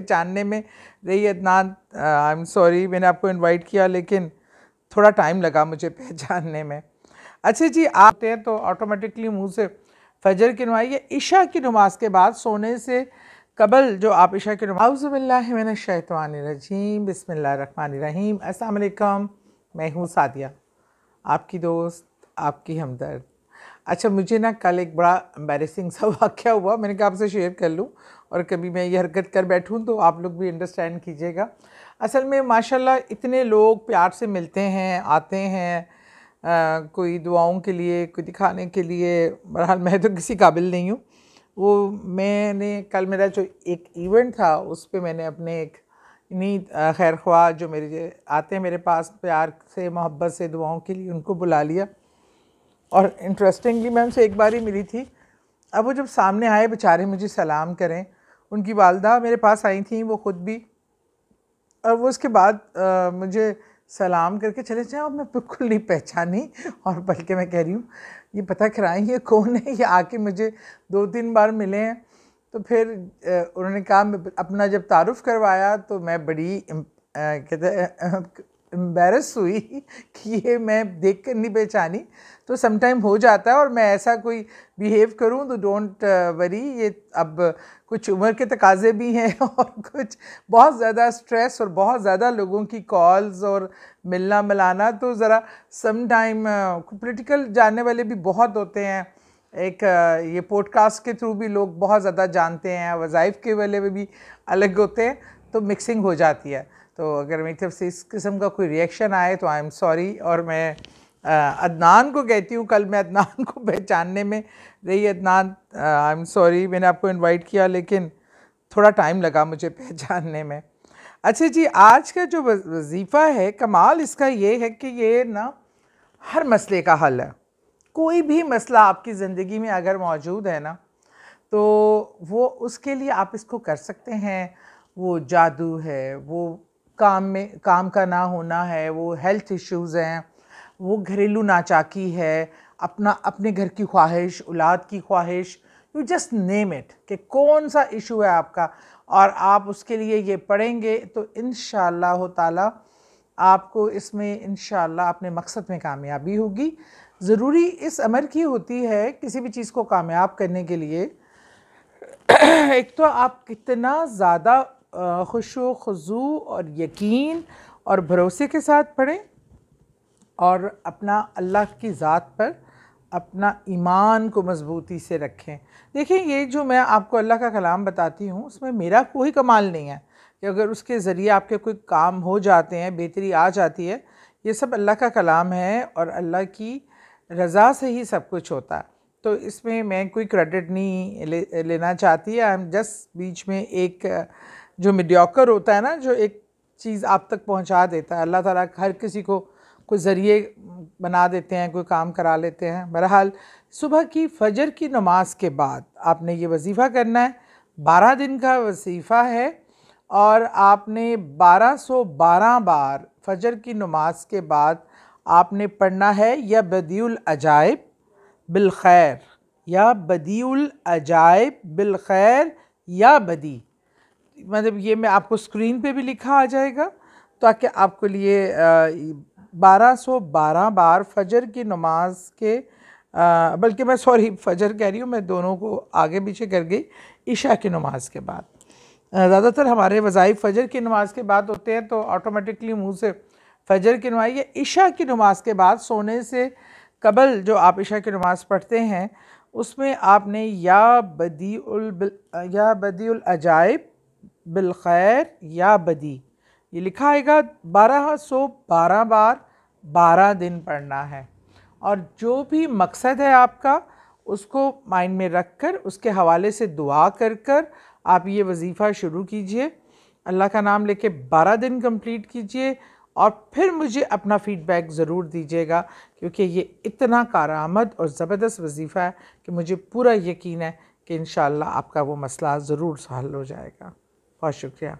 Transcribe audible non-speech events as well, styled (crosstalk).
जानने में रही अदनान आई एम सॉरी मैंने आपको इनवाइट किया लेकिन थोड़ा टाइम लगा मुझे पहचानने में अच्छा जी आते हैं तो ऑटोमेटिकली मुंह से फजर की नुमाई या ईशा की नमाज के बाद सोने से कबल जो आप ईशा की नमाज़बिल्लिन शैतवानरजीम बसमीम असल मैं हूँ सादिया आपकी दोस्त आपकी हमदर्द अच्छा मुझे ना कल एक बड़ा एम्बेसिंग सा (laughs) वाक्य हुआ मैंने कहा आपसे शेयर कर लूँ और कभी मैं ये हरकत कर बैठूँ तो आप लोग भी अंडरस्टैंड कीजिएगा असल में माशाल्लाह इतने लोग प्यार से मिलते हैं आते हैं आ, कोई दुआओं के लिए कोई दिखाने के लिए बहरहाल मैं तो किसी काबिल नहीं हूँ वो मैंने कल मेरा जो एक इवेंट था उस पर मैंने अपने एक इन्हीं खैर ख्वा जो मेरे आते हैं मेरे पास प्यार से मोहब्बत से दुआओं के लिए उनको बुला लिया और इंटरेस्टिंगली मैं उनसे एक बार ही मिली थी अब वो जब सामने आए बेचारे मुझे सलाम करें उनकी वालदा मेरे पास आई थी वो ख़ुद भी और वो उसके बाद आ, मुझे सलाम करके चले जाएँ और मैं बिल्कुल नहीं पहचानी और बल्कि मैं कह रही हूँ ये पता कराएँ ये कौन है ये आके मुझे दो तीन बार मिले हैं तो फिर उन्होंने कहा अपना जब तारुफ करवाया तो मैं बड़ी कहते एम्बेरस हुई (laughs) कि ये मैं देख कर नहीं पहचानी तो समटाइम हो जाता है और मैं ऐसा कोई बिहेव करूं तो डोंट वरी uh, ये अब कुछ उम्र के तकाजे भी हैं (laughs) और कुछ बहुत ज़्यादा स्ट्रेस और बहुत ज़्यादा लोगों की कॉल्स और मिलना मिलाना तो ज़रा समटाइम पोलिटिकल uh, जानने वाले भी बहुत होते हैं एक uh, ये पॉडकास्ट के थ्रू भी लोग बहुत ज़्यादा जानते हैं वज़ाइफ के वाले में भी अलग होते हैं तो मिक्सिंग हो जाती है तो अगर मेरी तरफ से इस किस्म का कोई रिएक्शन आए तो आई एम सॉरी और मैं अदनान को कहती हूँ कल मैं अदनान को पहचानने में रही अदनान आई एम सॉरी मैंने आपको इनवाइट किया लेकिन थोड़ा टाइम लगा मुझे पहचानने में अच्छा जी आज का जो वजीफ़ा है कमाल इसका ये है कि ये ना हर मसले का हल है कोई भी मसला आपकी ज़िंदगी में अगर मौजूद है ना तो वो उसके लिए आप इसको कर सकते हैं वो जादू है वो काम में काम का ना होना है वो हेल्थ इश्यूज़ हैं वो घरेलू नाचाकी है अपना अपने घर की ख्वाहिश औलाद की ख्वाहिश यू जस्ट नेम इट कि कौन सा इशू है आपका और आप उसके लिए ये पढ़ेंगे तो इन ताला आपको इसमें इन अपने मकसद में कामयाबी होगी ज़रूरी इस अमर की होती है किसी भी चीज़ को कामयाब करने के लिए एक तो आप कितना ज़्यादा खुश खजू और यकीन और भरोसे के साथ पढ़ें और अपना अल्लाह की ज़ात पर अपना ईमान को मजबूती से रखें देखें ये जो मैं आपको अल्लाह का कलाम बताती हूँ उसमें मेरा कोई कमाल नहीं है कि अगर उसके ज़रिए आपके कोई काम हो जाते हैं बेहतरी आ जाती है ये सब अल्लाह का कलाम है और अल्लाह की रज़ा से ही सब कुछ होता है तो इसमें मैं कोई क्रेडिट नहीं ले, लेना चाहती आई एम जस्ट बीच में एक जो मिडियोकर होता है ना जो एक चीज़ आप तक पहुंचा देता है अल्लाह ताला हर किसी को कोई ज़रिए बना देते हैं कोई काम करा लेते हैं बहरहाल सुबह की फजर की नमाज के बाद आपने ये वजीफ़ा करना है बारह दिन का वजीफ़ा है और आपने बारह सौ बारह बार फजर की नमाज के बाद आपने पढ़ना है या बदील अजायब बिलखैर या बदील अजायब बिलखैर या बदी मतलब ये मैं आपको स्क्रीन पे भी लिखा आ जाएगा ताकि आपके लिए बारह सौ बारह बार फजर की नमाज के बल्कि मैं सॉरी फजर कह रही हूँ मैं दोनों को आगे पीछे कर गई ईशा की नमाज के बाद ज़्यादातर हमारे वज़ाइफ फजर की नमाज के बाद होते हैं तो ऑटोमेटिकली मुंह से फजर की नमाज या ईशा की नमाज के बाद सोने से कबल जो आप ईशा की नमाज पढ़ते हैं उसमें आपने या बदी उल या बदी अजायब बिलखैर या बदी ये लिखा आएगा बारह सौ बारह बार बारह दिन पढ़ना है और जो भी मकसद है आपका उसको माइंड में रख कर उसके हवाले से दुआ कर कर आप ये वजीफ़ा शुरू कीजिए अल्लाह का नाम लेके बारह दिन कंप्लीट कीजिए और फिर मुझे अपना फ़ीडबैक ज़रूर दीजिएगा क्योंकि ये इतना कारामद और ज़बरदस्त वजीफ़ा है कि मुझे पूरा यकीन है कि इन आपका वो मसला ज़रूर हल हो जाएगा बहुत शुक्रिया